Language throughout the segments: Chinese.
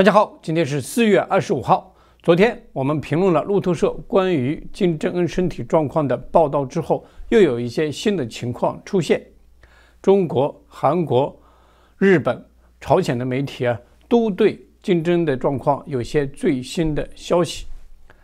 大家好，今天是四月二十五号。昨天我们评论了路透社关于金正恩身体状况的报道之后，又有一些新的情况出现。中国、韩国、日本、朝鲜的媒体啊，都对金正恩的状况有些最新的消息。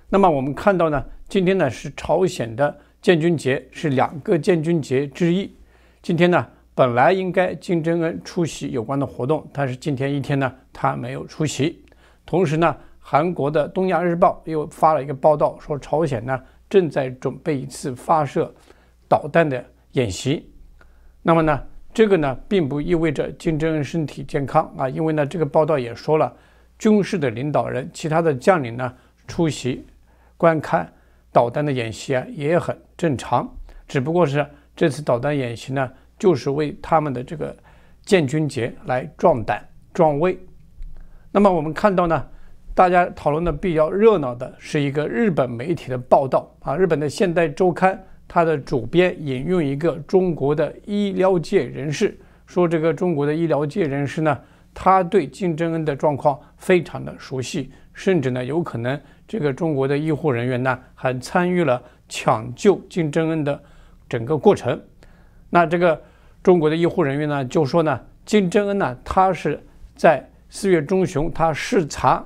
那么我们看到呢，今天呢是朝鲜的建军节，是两个建军节之一。今天呢。本来应该金正恩出席有关的活动，但是今天一天呢，他没有出席。同时呢，韩国的《东亚日报》又发了一个报道，说朝鲜呢正在准备一次发射导弹的演习。那么呢，这个呢并不意味着金正恩身体健康啊，因为呢这个报道也说了，军事的领导人、其他的将领呢出席观看导弹的演习啊，也很正常。只不过是这次导弹演习呢。就是为他们的这个建军节来壮胆壮威。那么我们看到呢，大家讨论的比较热闹的是一个日本媒体的报道啊，日本的《现代周刊》它的主编引用一个中国的医疗界人士说，这个中国的医疗界人士呢，他对金正恩的状况非常的熟悉，甚至呢有可能这个中国的医护人员呢还参与了抢救金正恩的整个过程。那这个中国的医护人员呢，就说呢，金正恩呢，他是在四月中旬他视察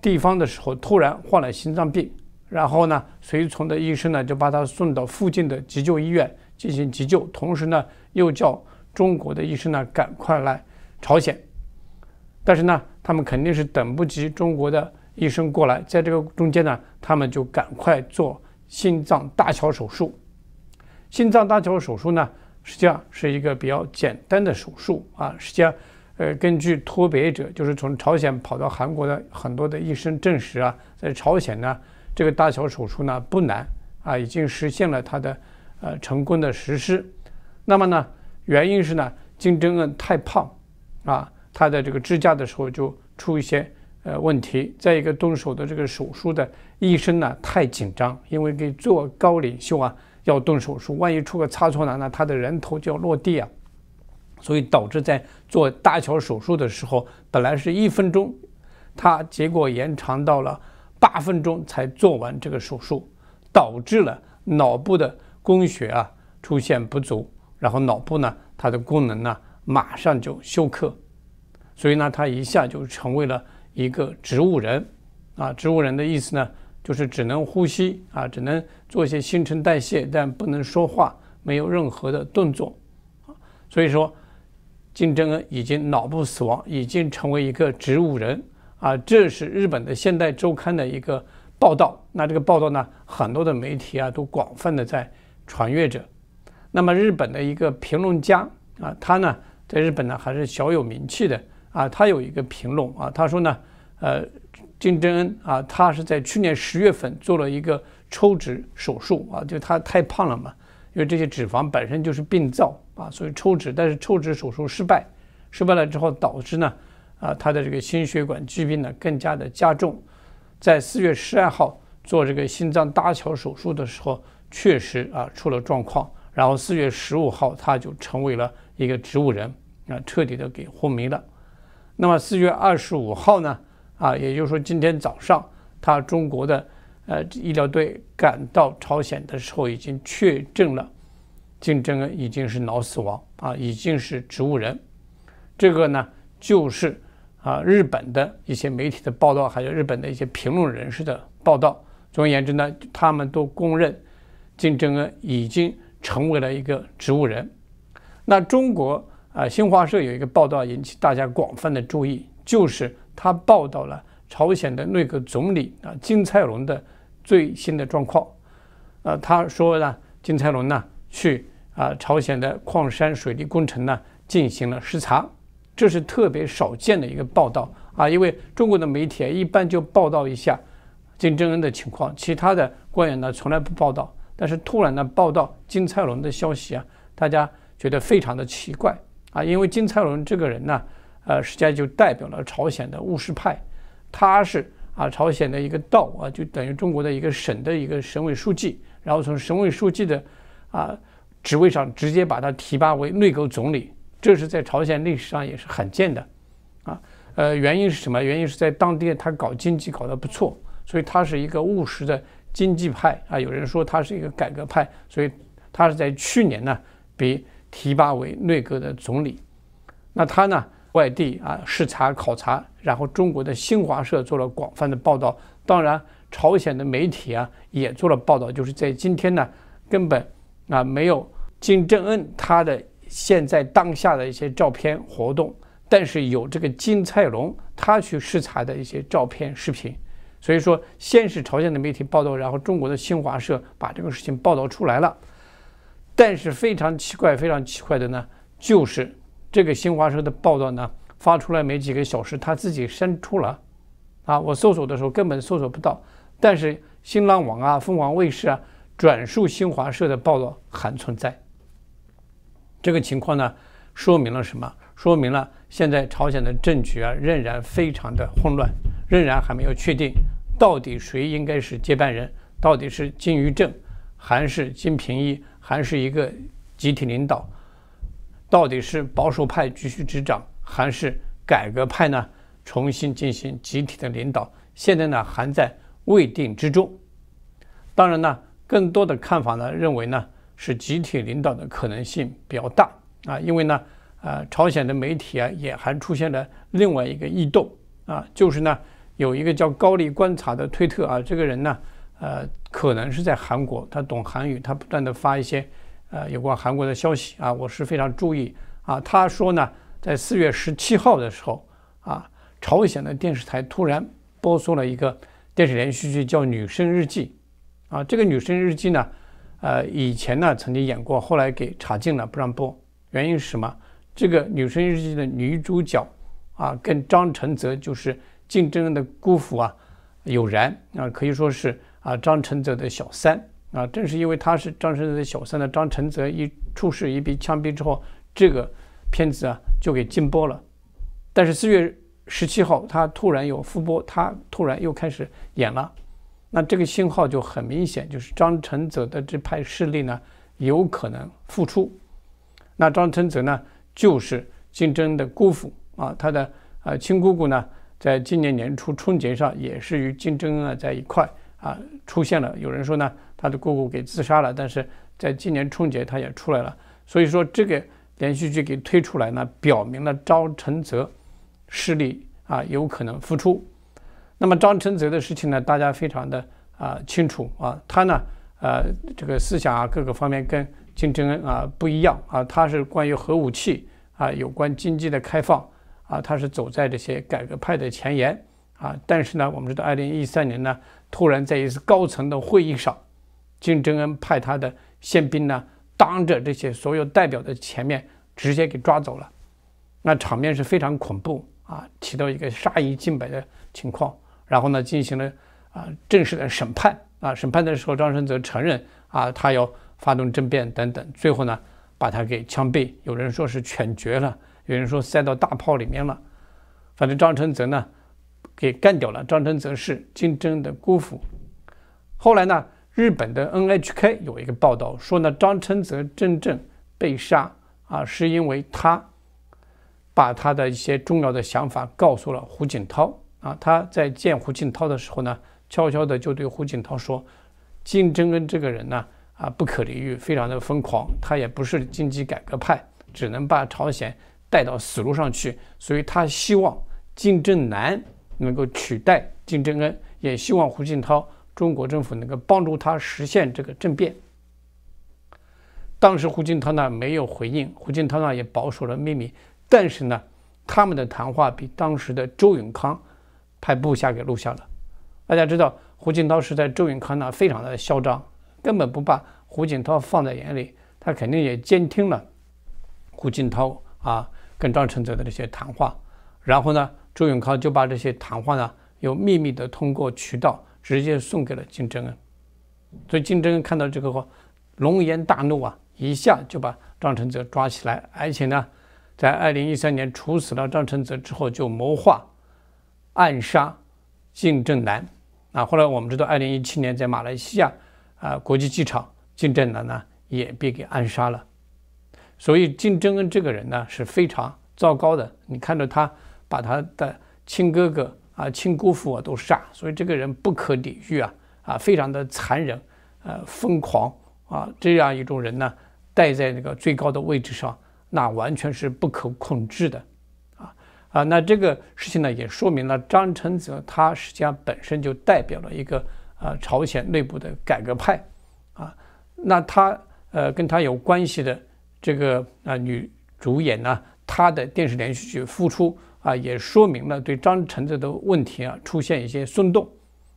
地方的时候，突然患了心脏病，然后呢，随从的医生呢，就把他送到附近的急救医院进行急救，同时呢，又叫中国的医生呢，赶快来朝鲜，但是呢，他们肯定是等不及中国的医生过来，在这个中间呢，他们就赶快做心脏搭桥手术，心脏搭桥手术呢。实际上是一个比较简单的手术啊，实际上，呃，根据脱北者，就是从朝鲜跑到韩国的很多的医生证实啊，在朝鲜呢，这个搭桥手术呢不难啊，已经实现了它的，呃，成功的实施。那么呢，原因是呢，金正恩太胖，啊，他的这个支架的时候就出一些呃问题。再一个，动手的这个手术的医生呢太紧张，因为给做高领袖啊。要动手术，万一出个差错呢？那他的人头就要落地啊！所以导致在做大桥手术的时候，本来是一分钟，他结果延长到了八分钟才做完这个手术，导致了脑部的供血啊出现不足，然后脑部呢，它的功能呢马上就休克，所以呢，他一下就成为了一个植物人啊！植物人的意思呢？就是只能呼吸啊，只能做一些新陈代谢，但不能说话，没有任何的动作所以说，金正恩已经脑部死亡，已经成为一个植物人啊。这是日本的《现代周刊》的一个报道。那这个报道呢，很多的媒体啊都广泛的在传阅着。那么，日本的一个评论家啊，他呢在日本呢还是小有名气的啊。他有一个评论啊，他说呢，呃。金正恩啊，他是在去年十月份做了一个抽脂手术啊，就他太胖了嘛，因为这些脂肪本身就是病灶啊，所以抽脂，但是抽脂手术失败，失败了之后导致呢，啊，他的这个心血管疾病呢更加的加重，在四月十二号做这个心脏搭桥手术的时候确实啊出了状况，然后四月十五号他就成为了一个植物人啊，彻底的给昏迷了，那么四月二十五号呢？啊，也就是说，今天早上他中国的呃医疗队赶到朝鲜的时候，已经确诊了金正恩已经是脑死亡啊，已经是植物人。这个呢，就是啊日本的一些媒体的报道，还有日本的一些评论人士的报道。总而言之呢，他们都公认金正恩已经成为了一个植物人。那中国啊，新华社有一个报道引起大家广泛的注意，就是。他报道了朝鲜的内阁总理啊金在龙的最新的状况，呃，他说呢，金在龙呢去啊朝鲜的矿山水利工程呢进行了视察，这是特别少见的一个报道啊，因为中国的媒体一般就报道一下金正恩的情况，其他的官员呢从来不报道，但是突然呢报道金在龙的消息啊，大家觉得非常的奇怪啊，因为金在龙这个人呢。呃，实际上就代表了朝鲜的务实派，他是啊，朝鲜的一个道啊，就等于中国的一个省的一个省委书记，然后从省委书记的啊职位上直接把他提拔为内阁总理，这是在朝鲜历史上也是罕见的，啊，呃，原因是什么？原因是在当地他搞经济搞得不错，所以他是一个务实的经济派啊，有人说他是一个改革派，所以他是在去年呢被提拔为内阁的总理，那他呢？外地啊视察考察，然后中国的新华社做了广泛的报道。当然，朝鲜的媒体啊也做了报道。就是在今天呢，根本啊没有金正恩他的现在当下的一些照片活动，但是有这个金在龙他去视察的一些照片视频。所以说，先是朝鲜的媒体报道，然后中国的新华社把这个事情报道出来了。但是非常奇怪，非常奇怪的呢，就是。这个新华社的报道呢，发出来没几个小时，他自己删除了，啊，我搜索的时候根本搜索不到，但是新浪网啊、凤凰卫视啊，转述新华社的报道还存在。这个情况呢，说明了什么？说明了现在朝鲜的政局啊，仍然非常的混乱，仍然还没有确定到底谁应该是接班人，到底是金宇正，还是金平一，还是一个集体领导。到底是保守派继续执掌，还是改革派呢？重新进行集体的领导，现在呢还在未定之中。当然呢，更多的看法呢认为呢是集体领导的可能性比较大啊，因为呢，呃，朝鲜的媒体啊也还出现了另外一个异动啊，就是呢有一个叫高丽观察的推特啊，这个人呢，呃，可能是在韩国，他懂韩语，他不断的发一些。呃，有关韩国的消息啊，我是非常注意啊。他说呢，在四月十七号的时候啊，朝鲜的电视台突然播送了一个电视连续剧，叫《女生日记》啊。这个《女生日记》呢，呃，以前呢曾经演过，后来给查禁了，不让播。原因是什么？这个《女生日记》的女主角啊，跟张承泽就是竞争的姑父啊，有染啊，可以说是啊张承泽的小三。啊，正是因为他是张承泽的小三呢，张承泽一出事一被枪毙之后，这个片子啊就给禁播了。但是四月十七号，他突然有复播，他突然又开始演了，那这个信号就很明显，就是张承泽的这派势力呢有可能复出。那张承泽呢就是金正恩的姑父啊，他的啊亲姑姑呢在今年年初春节上也是与金正恩啊在一块啊出现了，有人说呢。他的姑姑给自杀了，但是在今年春节他也出来了，所以说这个连续剧给推出来呢，表明了张承泽势力啊有可能复出。那么张承泽的事情呢，大家非常的啊清楚啊，他呢呃这个思想啊各个方面跟金正恩啊不一样啊，他是关于核武器啊，有关经济的开放啊，他是走在这些改革派的前沿啊。但是呢，我们知道二零一三年呢，突然在一次高层的会议上。金正恩派他的宪兵呢，当着这些所有代表的前面，直接给抓走了，那场面是非常恐怖啊，起到一个杀一儆百的情况。然后呢，进行了啊正式的审判啊，审判的时候，张承泽承认啊，他要发动政变等等。最后呢，把他给枪毙。有人说是犬绝了，有人说塞到大炮里面了。反正张承泽呢，给干掉了。张承泽是金正恩的姑父，后来呢？日本的 NHK 有一个报道说呢，张春泽真正被杀啊，是因为他把他的一些重要的想法告诉了胡锦涛啊。他在见胡锦涛的时候呢，悄悄的就对胡锦涛说，金正恩这个人呢啊不可理喻，非常的疯狂，他也不是经济改革派，只能把朝鲜带到死路上去。所以他希望金正男能够取代金正恩，也希望胡锦涛。中国政府能够帮助他实现这个政变。当时胡锦涛呢没有回应，胡锦涛呢也保守了秘密。但是呢，他们的谈话比当时的周永康派部下给录下了。大家知道，胡锦涛是在周永康呢非常的嚣张，根本不把胡锦涛放在眼里。他肯定也监听了胡锦涛啊跟张成泽的这些谈话。然后呢，周永康就把这些谈话呢又秘密的通过渠道。直接送给了金正恩，所以金正恩看到这个话，龙颜大怒啊，一下就把张承泽抓起来，而且呢，在2013年处死了张承泽之后，就谋划暗杀金正男。啊，后来我们知道，2017年在马来西亚啊国际机场，金正男呢也被给暗杀了。所以金正恩这个人呢是非常糟糕的。你看到他把他的亲哥哥。啊，亲姑父啊都杀，所以这个人不可理喻啊，啊，非常的残忍，呃，疯狂啊，这样一种人呢，待在那个最高的位置上，那完全是不可控制的，啊啊，那这个事情呢，也说明了张成泽他实际上本身就代表了一个啊朝鲜内部的改革派，啊，那他呃跟他有关系的这个啊女主演呢，她的电视连续剧复出。啊，也说明了对张承泽的问题啊出现一些松动，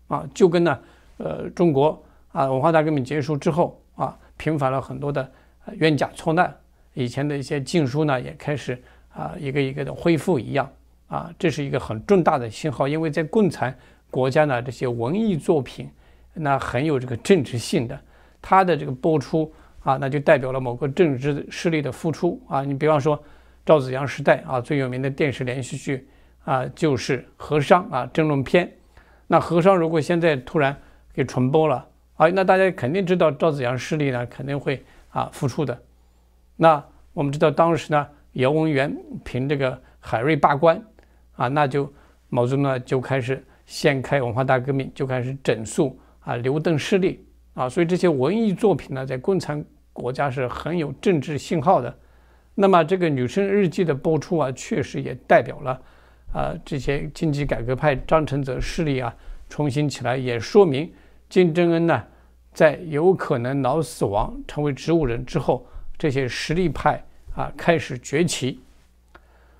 啊，就跟呢，呃，中国啊文化大革命结束之后啊，平反了很多的冤假错案，以前的一些禁书呢也开始啊一个一个的恢复一样，啊，这是一个很重大的信号，因为在共产国家呢，这些文艺作品那很有这个政治性的，它的这个播出啊，那就代表了某个政治势力的付出啊，你比方说。赵子阳时代啊，最有名的电视连续剧啊，就是《和商》啊，《争论篇》。那《和商》如果现在突然给重播了，啊，那大家肯定知道赵子阳势力呢，肯定会啊复出的。那我们知道当时呢，姚文元凭这个海瑞罢官啊，那就毛泽东呢就开始掀开文化大革命，就开始整肃啊刘邓势力啊。所以这些文艺作品呢，在共产国家是很有政治信号的。那么这个《女生日记》的播出啊，确实也代表了，啊，这些经济改革派张承泽势力啊，重新起来，也说明金正恩呢，在有可能脑死亡成为植物人之后，这些实力派啊开始崛起。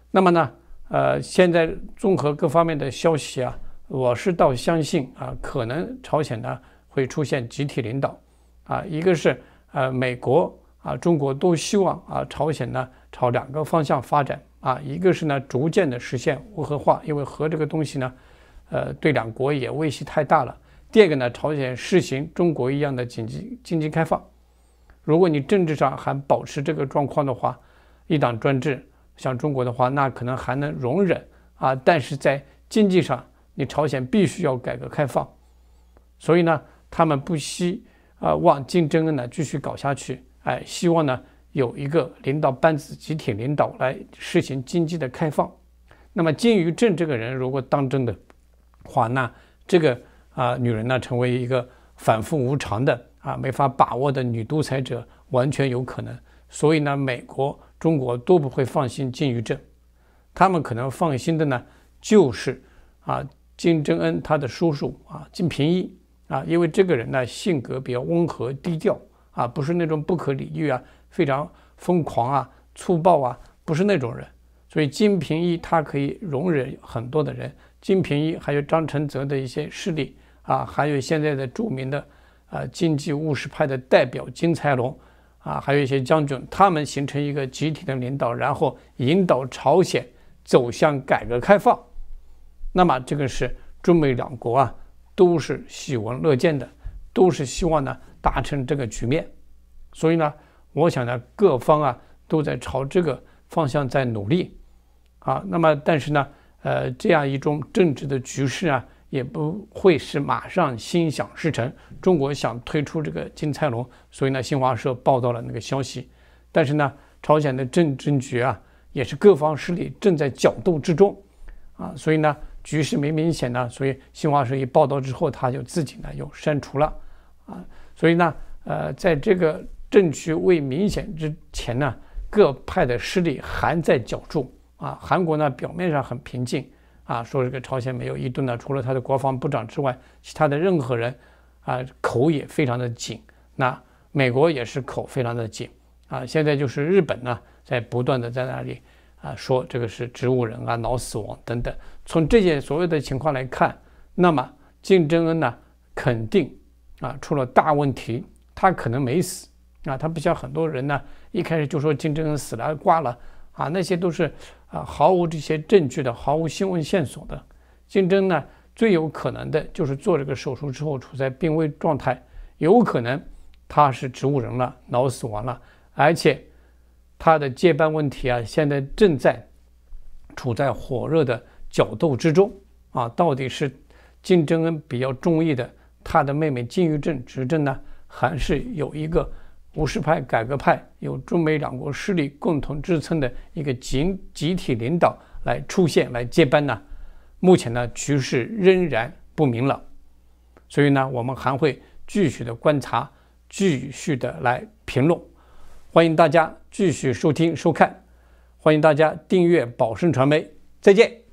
那么呢，呃，现在综合各方面的消息啊，我是倒相信啊，可能朝鲜呢会出现集体领导，啊，一个是呃美国。啊，中国都希望啊，朝鲜呢朝两个方向发展啊，一个是呢逐渐的实现无核化，因为核这个东西呢，呃，对两国也威胁太大了。第二个呢，朝鲜实行中国一样的经济经济开放。如果你政治上还保持这个状况的话，一党专制，像中国的话，那可能还能容忍啊。但是在经济上，你朝鲜必须要改革开放。所以呢，他们不惜啊，往竞争呢继续搞下去。哎，希望呢有一个领导班子集体领导来实行经济的开放。那么金宇镇这个人如果当政的话，那这个啊女人呢成为一个反复无常的啊没法把握的女独裁者，完全有可能。所以呢，美国、中国都不会放心金宇镇，他们可能放心的呢就是啊金正恩他的叔叔啊金平一啊，因为这个人呢性格比较温和低调。啊，不是那种不可理喻啊，非常疯狂啊，粗暴啊，不是那种人。所以金平一他可以容忍很多的人，金平一还有张承泽的一些势力啊，还有现在的著名的啊经济务实派的代表金财龙啊，还有一些将军，他们形成一个集体的领导，然后引导朝鲜走向改革开放。那么这个是中美两国啊都是喜闻乐见的，都是希望呢。达成这个局面，所以呢，我想呢，各方啊都在朝这个方向在努力，啊，那么但是呢，呃，这样一种政治的局势啊，也不会是马上心想事成。中国想推出这个金灿龙，所以呢，新华社报道了那个消息，但是呢，朝鲜的政政局啊，也是各方势力正在搅动之中，啊，所以呢，局势没明显呢，所以新华社一报道之后，他就自己呢又删除了，啊。所以呢，呃，在这个政局未明显之前呢，各派的势力还在角逐啊。韩国呢，表面上很平静啊，说这个朝鲜没有一顿呢，除了他的国防部长之外，其他的任何人，啊，口也非常的紧。那美国也是口非常的紧啊。现在就是日本呢，在不断的在那里啊，说这个是植物人啊、脑死亡等等。从这些所有的情况来看，那么金正恩呢，肯定。啊，出了大问题，他可能没死，啊，他不像很多人呢，一开始就说金正恩死了挂了，啊，那些都是啊毫无这些证据的，毫无新闻线索的。金正恩呢，最有可能的就是做这个手术之后处在病危状态，有可能他是植物人了，脑死亡了，而且他的接班问题啊，现在正在处在火热的角斗之中，啊，到底是金正恩比较中意的。他的妹妹金玉正执政呢，还是有一个无实派、改革派，有中美两国势力共同支撑的一个集集体领导来出现、来接班呢？目前呢，局势仍然不明朗，所以呢，我们还会继续的观察，继续的来评论。欢迎大家继续收听、收看，欢迎大家订阅宝盛传媒。再见。